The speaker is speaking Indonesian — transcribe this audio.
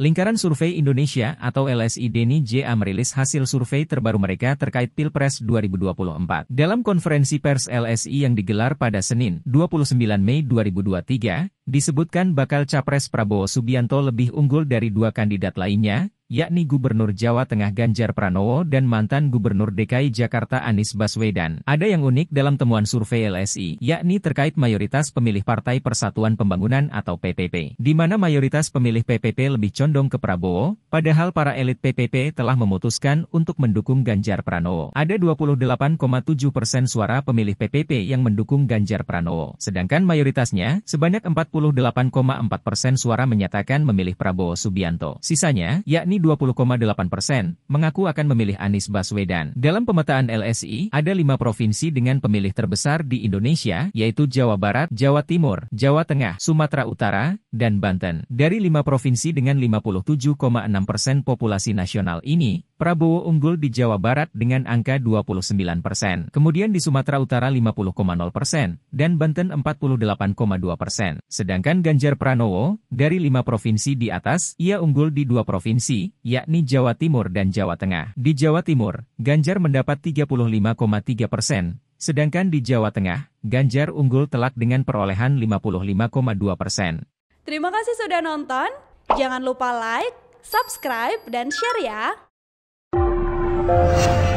Lingkaran Survei Indonesia atau LSI Deni JA merilis hasil survei terbaru mereka terkait Pilpres 2024. Dalam konferensi pers LSI yang digelar pada Senin, 29 Mei 2023, disebutkan bakal Capres Prabowo Subianto lebih unggul dari dua kandidat lainnya, yakni Gubernur Jawa Tengah Ganjar Pranowo dan mantan Gubernur DKI Jakarta Anies Baswedan. Ada yang unik dalam temuan survei LSI, yakni terkait mayoritas pemilih Partai Persatuan Pembangunan atau PPP, di mana mayoritas pemilih PPP lebih condong ke Prabowo, padahal para elit PPP telah memutuskan untuk mendukung Ganjar Pranowo. Ada 28,7 persen suara pemilih PPP yang mendukung Ganjar Pranowo, sedangkan mayoritasnya sebanyak 48,4 persen suara menyatakan memilih Prabowo Subianto. Sisanya, yakni 20,8 persen, mengaku akan memilih Anies Baswedan. Dalam pemetaan LSI, ada lima provinsi dengan pemilih terbesar di Indonesia, yaitu Jawa Barat, Jawa Timur, Jawa Tengah, Sumatera Utara, dan Banten. Dari lima provinsi dengan 57,6 persen populasi nasional ini, Prabowo unggul di Jawa Barat dengan angka 29 persen, kemudian di Sumatera Utara 50,0 persen, dan Banten 48,2 persen. Sedangkan Ganjar Pranowo, dari lima provinsi di atas, ia unggul di dua provinsi, yakni Jawa Timur dan Jawa Tengah. Di Jawa Timur, Ganjar mendapat 35,3 persen, sedangkan di Jawa Tengah, Ganjar unggul telak dengan perolehan 55,2 persen. Terima kasih sudah nonton, jangan lupa like, subscribe, dan share ya! Thank you.